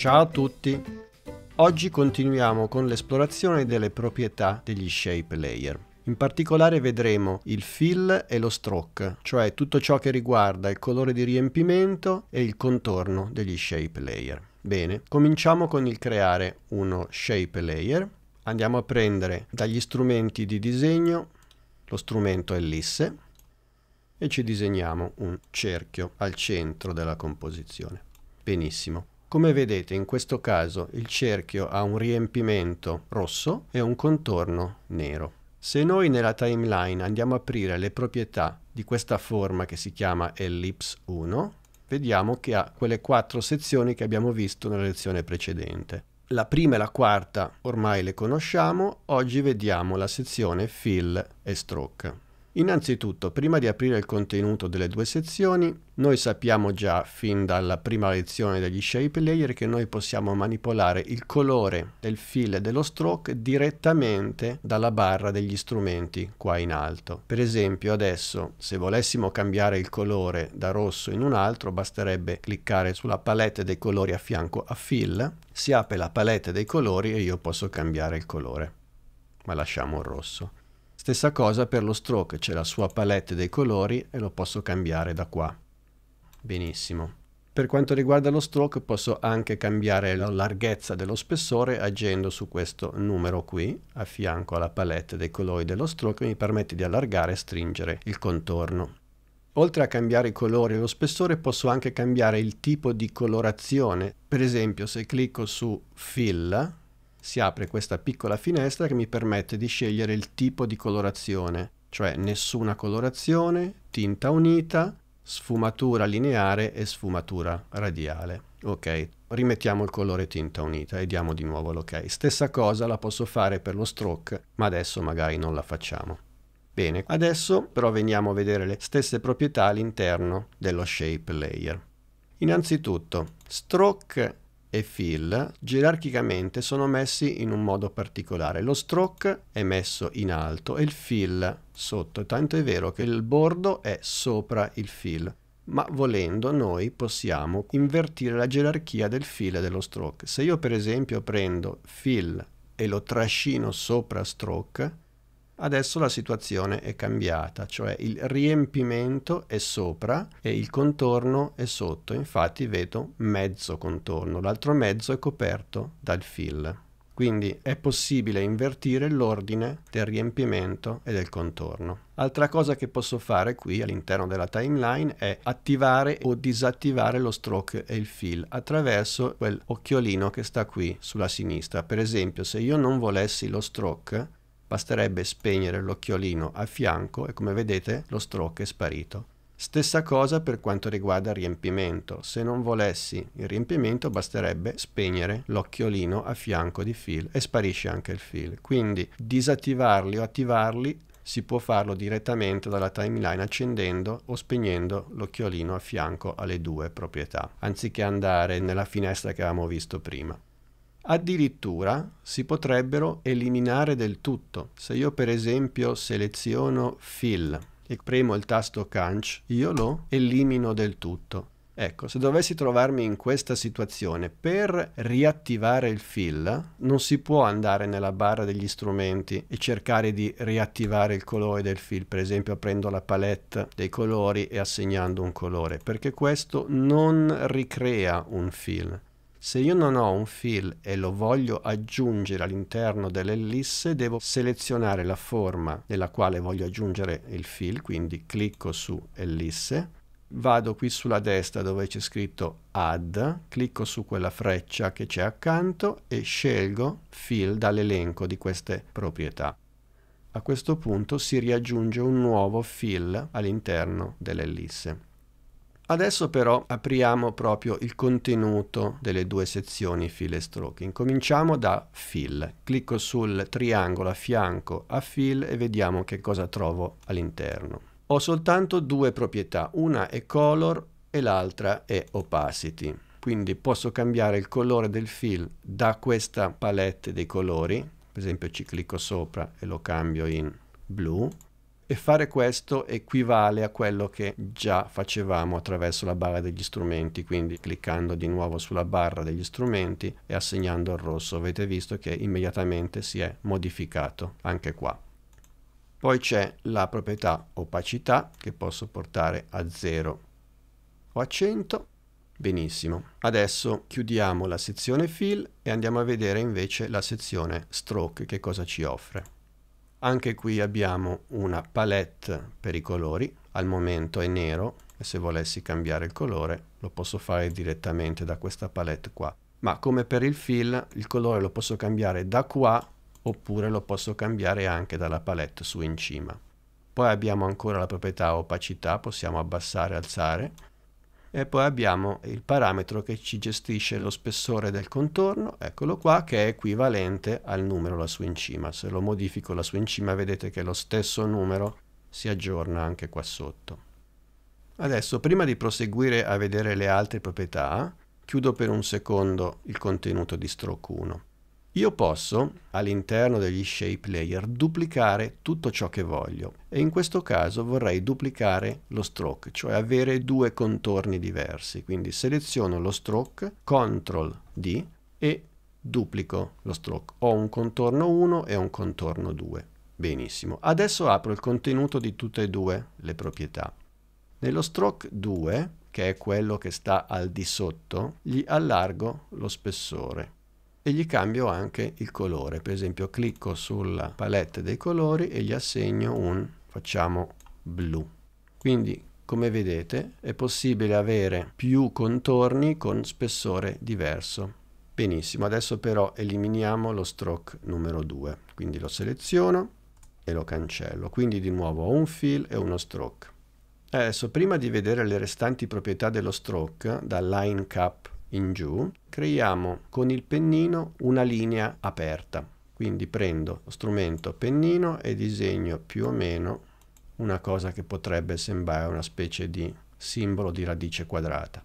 Ciao a tutti! Oggi continuiamo con l'esplorazione delle proprietà degli shape layer. In particolare vedremo il fill e lo stroke, cioè tutto ciò che riguarda il colore di riempimento e il contorno degli shape layer. Bene, cominciamo con il creare uno shape layer. Andiamo a prendere dagli strumenti di disegno lo strumento ellisse e ci disegniamo un cerchio al centro della composizione. Benissimo. Come vedete in questo caso il cerchio ha un riempimento rosso e un contorno nero. Se noi nella timeline andiamo a aprire le proprietà di questa forma che si chiama ellipse 1, vediamo che ha quelle quattro sezioni che abbiamo visto nella lezione precedente. La prima e la quarta ormai le conosciamo, oggi vediamo la sezione fill e stroke. Innanzitutto, prima di aprire il contenuto delle due sezioni, noi sappiamo già fin dalla prima lezione degli shape layer che noi possiamo manipolare il colore del fill e dello stroke direttamente dalla barra degli strumenti qua in alto. Per esempio adesso se volessimo cambiare il colore da rosso in un altro basterebbe cliccare sulla palette dei colori a fianco a fill, si apre la palette dei colori e io posso cambiare il colore, ma lasciamo il rosso. Stessa cosa per lo stroke, c'è la sua palette dei colori e lo posso cambiare da qua. Benissimo. Per quanto riguarda lo stroke posso anche cambiare la larghezza dello spessore agendo su questo numero qui a fianco alla palette dei colori dello stroke mi permette di allargare e stringere il contorno. Oltre a cambiare i colori e lo spessore posso anche cambiare il tipo di colorazione. Per esempio se clicco su Fill si apre questa piccola finestra che mi permette di scegliere il tipo di colorazione, cioè nessuna colorazione, tinta unita, sfumatura lineare e sfumatura radiale. Ok, rimettiamo il colore tinta unita e diamo di nuovo l'ok. Stessa cosa la posso fare per lo stroke, ma adesso magari non la facciamo. Bene, adesso però veniamo a vedere le stesse proprietà all'interno dello shape layer. Innanzitutto, stroke e fill gerarchicamente sono messi in un modo particolare. Lo stroke è messo in alto e il fill sotto, tanto è vero che il bordo è sopra il fill. Ma volendo noi possiamo invertire la gerarchia del fill e dello stroke. Se io per esempio prendo fill e lo trascino sopra stroke, Adesso la situazione è cambiata, cioè il riempimento è sopra e il contorno è sotto, infatti vedo mezzo contorno, l'altro mezzo è coperto dal fill. Quindi è possibile invertire l'ordine del riempimento e del contorno. Altra cosa che posso fare qui all'interno della timeline è attivare o disattivare lo stroke e il fill attraverso quell'occhiolino che sta qui sulla sinistra. Per esempio se io non volessi lo stroke basterebbe spegnere l'occhiolino a fianco e come vedete lo stroke è sparito. Stessa cosa per quanto riguarda il riempimento, se non volessi il riempimento basterebbe spegnere l'occhiolino a fianco di fill e sparisce anche il fill, quindi disattivarli o attivarli si può farlo direttamente dalla timeline accendendo o spegnendo l'occhiolino a fianco alle due proprietà, anziché andare nella finestra che avevamo visto prima. Addirittura si potrebbero eliminare del tutto. Se io per esempio seleziono fill e premo il tasto canc, io lo elimino del tutto. Ecco, se dovessi trovarmi in questa situazione, per riattivare il fill non si può andare nella barra degli strumenti e cercare di riattivare il colore del fill, per esempio aprendo la palette dei colori e assegnando un colore, perché questo non ricrea un fill se io non ho un fill e lo voglio aggiungere all'interno dell'ellisse, devo selezionare la forma nella quale voglio aggiungere il fill, quindi clicco su ellisse, vado qui sulla destra dove c'è scritto Add, clicco su quella freccia che c'è accanto e scelgo Fill dall'elenco di queste proprietà. A questo punto si riaggiunge un nuovo fill all'interno dell'ellisse. Adesso però apriamo proprio il contenuto delle due sezioni fill e stroking. Cominciamo da fill. Clicco sul triangolo a fianco a fill e vediamo che cosa trovo all'interno. Ho soltanto due proprietà, una è color e l'altra è opacity quindi posso cambiare il colore del fill da questa palette dei colori per esempio ci clicco sopra e lo cambio in blu e fare questo equivale a quello che già facevamo attraverso la barra degli strumenti, quindi cliccando di nuovo sulla barra degli strumenti e assegnando il rosso. Avete visto che immediatamente si è modificato anche qua. Poi c'è la proprietà opacità che posso portare a 0 o a 100. Benissimo. Adesso chiudiamo la sezione fill e andiamo a vedere invece la sezione stroke che cosa ci offre. Anche qui abbiamo una palette per i colori, al momento è nero e se volessi cambiare il colore lo posso fare direttamente da questa palette qua. Ma come per il fill il colore lo posso cambiare da qua oppure lo posso cambiare anche dalla palette su in cima. Poi abbiamo ancora la proprietà opacità, possiamo abbassare e alzare e poi abbiamo il parametro che ci gestisce lo spessore del contorno, eccolo qua, che è equivalente al numero lassù in cima. Se lo modifico lassù in cima vedete che lo stesso numero si aggiorna anche qua sotto. Adesso, prima di proseguire a vedere le altre proprietà, chiudo per un secondo il contenuto di stroke 1. Io posso, all'interno degli shape layer, duplicare tutto ciò che voglio e in questo caso vorrei duplicare lo stroke, cioè avere due contorni diversi. Quindi seleziono lo stroke, CTRL D e duplico lo stroke. Ho un contorno 1 e un contorno 2. Benissimo. Adesso apro il contenuto di tutte e due le proprietà. Nello stroke 2, che è quello che sta al di sotto, gli allargo lo spessore e gli cambio anche il colore. Per esempio clicco sulla palette dei colori e gli assegno un, facciamo, blu. Quindi come vedete è possibile avere più contorni con spessore diverso. Benissimo, adesso però eliminiamo lo stroke numero 2, quindi lo seleziono e lo cancello. Quindi di nuovo ho un fill e uno stroke. Eh, adesso prima di vedere le restanti proprietà dello stroke, da line cap in giù, creiamo con il pennino una linea aperta. Quindi prendo lo strumento pennino e disegno più o meno una cosa che potrebbe sembrare una specie di simbolo di radice quadrata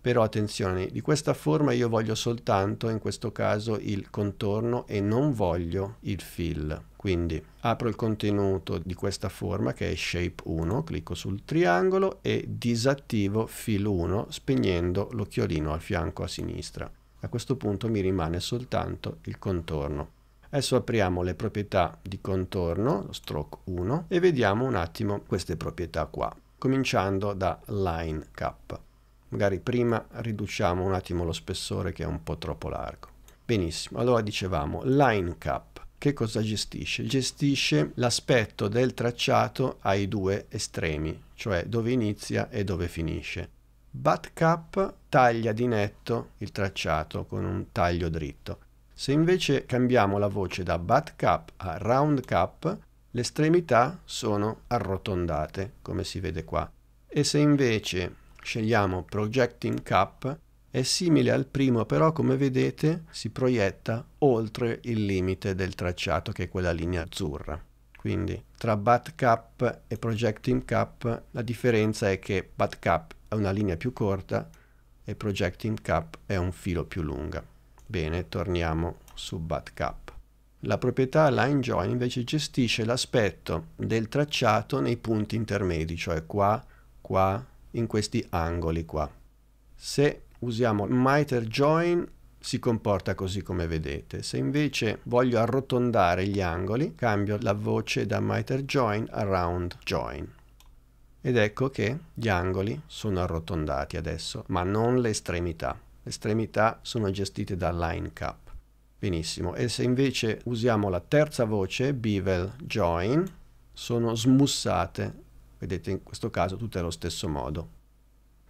però attenzione, di questa forma io voglio soltanto in questo caso il contorno e non voglio il fill. Quindi apro il contenuto di questa forma che è shape 1, clicco sul triangolo e disattivo fill 1 spegnendo l'occhiolino al fianco a sinistra. A questo punto mi rimane soltanto il contorno. Adesso apriamo le proprietà di contorno, stroke 1, e vediamo un attimo queste proprietà qua, cominciando da line cap magari prima riduciamo un attimo lo spessore che è un po' troppo largo. Benissimo, allora dicevamo line cap, che cosa gestisce? Gestisce l'aspetto del tracciato ai due estremi, cioè dove inizia e dove finisce. Bat cap taglia di netto il tracciato con un taglio dritto. Se invece cambiamo la voce da bat cap a round cap, le estremità sono arrotondate, come si vede qua. E se invece Scegliamo Projecting Cap, è simile al primo però come vedete si proietta oltre il limite del tracciato che è quella linea azzurra. Quindi tra Bat Cap e Projecting Cap la differenza è che Bat Cap è una linea più corta e Projecting Cap è un filo più lunga. Bene, torniamo su Bat Cap. La proprietà Line Join invece gestisce l'aspetto del tracciato nei punti intermedi, cioè qua, qua, in questi angoli qua. Se usiamo miter join si comporta così come vedete. Se invece voglio arrotondare gli angoli, cambio la voce da miter join a round join. Ed ecco che gli angoli sono arrotondati adesso, ma non le estremità. Le estremità sono gestite da line cap. Benissimo, e se invece usiamo la terza voce, bevel join, sono smussate Vedete in questo caso tutto è allo stesso modo.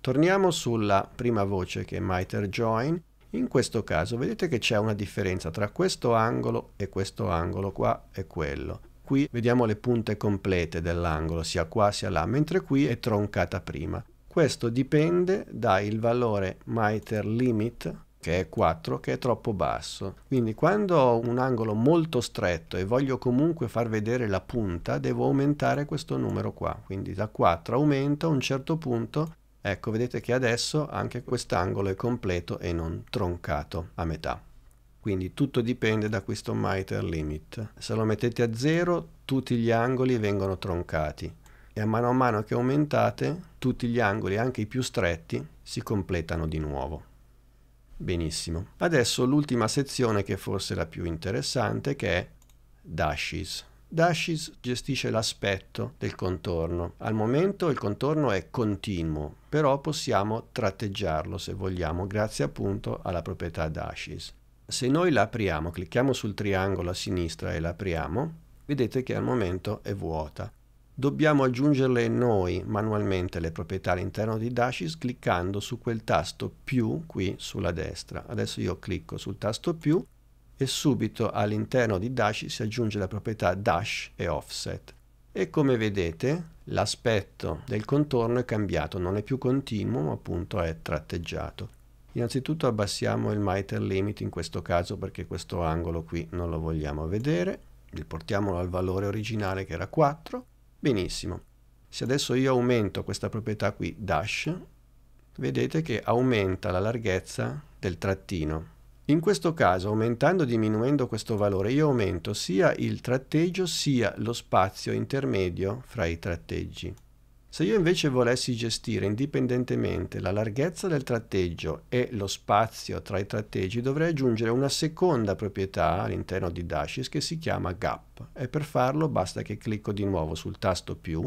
Torniamo sulla prima voce che è miter join. In questo caso vedete che c'è una differenza tra questo angolo e questo angolo qua e quello. Qui vediamo le punte complete dell'angolo, sia qua sia là, mentre qui è troncata prima. Questo dipende dal valore miter limit che è 4, che è troppo basso. Quindi quando ho un angolo molto stretto e voglio comunque far vedere la punta, devo aumentare questo numero qua. Quindi da 4 aumenta a un certo punto, ecco vedete che adesso anche quest'angolo è completo e non troncato a metà. Quindi tutto dipende da questo miter limit. Se lo mettete a 0 tutti gli angoli vengono troncati e a mano a mano che aumentate tutti gli angoli, anche i più stretti, si completano di nuovo. Benissimo. Adesso l'ultima sezione che forse è la più interessante che è Dashes. Dashes gestisce l'aspetto del contorno. Al momento il contorno è continuo, però possiamo tratteggiarlo se vogliamo grazie appunto alla proprietà Dashes. Se noi la apriamo, clicchiamo sul triangolo a sinistra e l'apriamo, vedete che al momento è vuota dobbiamo aggiungerle noi manualmente le proprietà all'interno di Dashis cliccando su quel tasto più qui sulla destra. Adesso io clicco sul tasto più e subito all'interno di Dashis si aggiunge la proprietà Dash e Offset. E come vedete l'aspetto del contorno è cambiato, non è più continuo ma appunto è tratteggiato. Innanzitutto abbassiamo il miter limit in questo caso perché questo angolo qui non lo vogliamo vedere, riportiamolo al valore originale che era 4 Benissimo. Se adesso io aumento questa proprietà qui, dash, vedete che aumenta la larghezza del trattino. In questo caso, aumentando e diminuendo questo valore, io aumento sia il tratteggio sia lo spazio intermedio fra i tratteggi. Se io invece volessi gestire indipendentemente la larghezza del tratteggio e lo spazio tra i tratteggi, dovrei aggiungere una seconda proprietà all'interno di Dashes che si chiama gap e per farlo basta che clicco di nuovo sul tasto più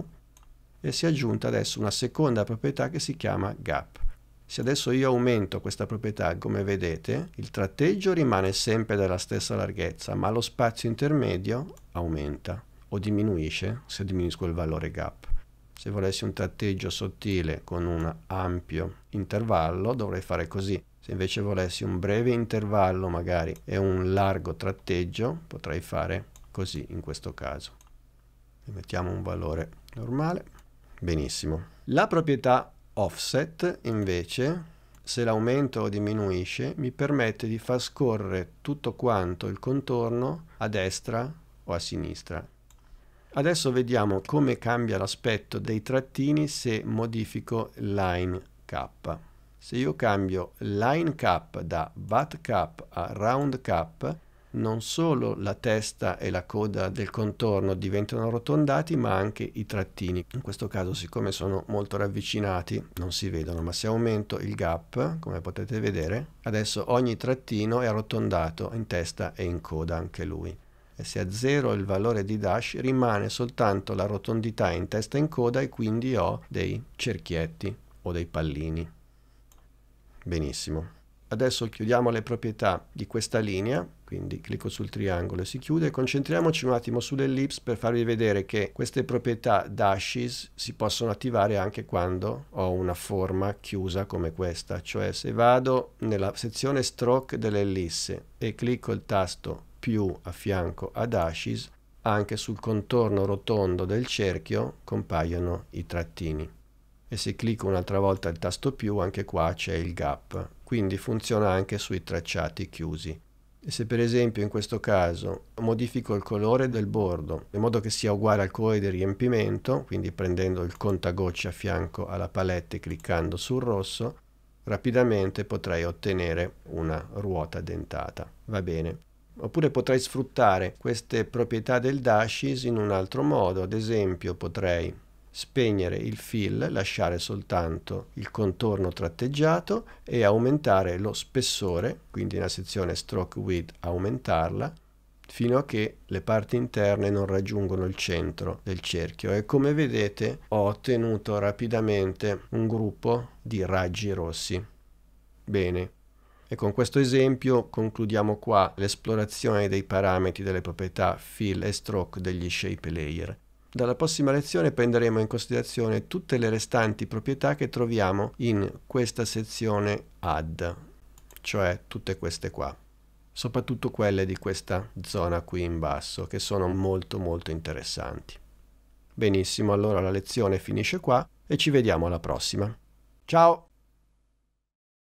e si è aggiunta adesso una seconda proprietà che si chiama gap. Se adesso io aumento questa proprietà, come vedete, il tratteggio rimane sempre della stessa larghezza, ma lo spazio intermedio aumenta o diminuisce se diminuisco il valore gap. Se volessi un tratteggio sottile con un ampio intervallo dovrei fare così. Se invece volessi un breve intervallo magari e un largo tratteggio potrei fare così in questo caso. E mettiamo un valore normale. Benissimo. La proprietà offset invece se l'aumento o diminuisce mi permette di far scorrere tutto quanto il contorno a destra o a sinistra Adesso vediamo come cambia l'aspetto dei trattini se modifico line k. Se io cambio line cap da bat cap a round cap, non solo la testa e la coda del contorno diventano arrotondati, ma anche i trattini. In questo caso, siccome sono molto ravvicinati, non si vedono, ma se aumento il gap, come potete vedere, adesso ogni trattino è arrotondato in testa e in coda anche lui e se a 0 il valore di dash rimane soltanto la rotondità in testa e in coda e quindi ho dei cerchietti o dei pallini. Benissimo. Adesso chiudiamo le proprietà di questa linea, quindi clicco sul triangolo e si chiude. Concentriamoci un attimo sull'ellipse per farvi vedere che queste proprietà dashes si possono attivare anche quando ho una forma chiusa come questa, cioè se vado nella sezione stroke dell'ellisse e clicco il tasto più a fianco ad Ashes, anche sul contorno rotondo del cerchio compaiono i trattini. E se clicco un'altra volta il tasto più, anche qua c'è il gap, quindi funziona anche sui tracciati chiusi. E se per esempio in questo caso modifico il colore del bordo in modo che sia uguale al colore di riempimento, quindi prendendo il contagoccia a fianco alla palette e cliccando sul rosso, rapidamente potrei ottenere una ruota dentata. Va bene. Oppure potrei sfruttare queste proprietà del dashes in un altro modo, ad esempio potrei spegnere il fill, lasciare soltanto il contorno tratteggiato e aumentare lo spessore, quindi nella sezione stroke width aumentarla, fino a che le parti interne non raggiungono il centro del cerchio e come vedete ho ottenuto rapidamente un gruppo di raggi rossi. Bene, e con questo esempio concludiamo qua l'esplorazione dei parametri delle proprietà fill e stroke degli shape layer. Dalla prossima lezione prenderemo in considerazione tutte le restanti proprietà che troviamo in questa sezione add, cioè tutte queste qua, soprattutto quelle di questa zona qui in basso che sono molto molto interessanti. Benissimo, allora la lezione finisce qua e ci vediamo alla prossima. Ciao!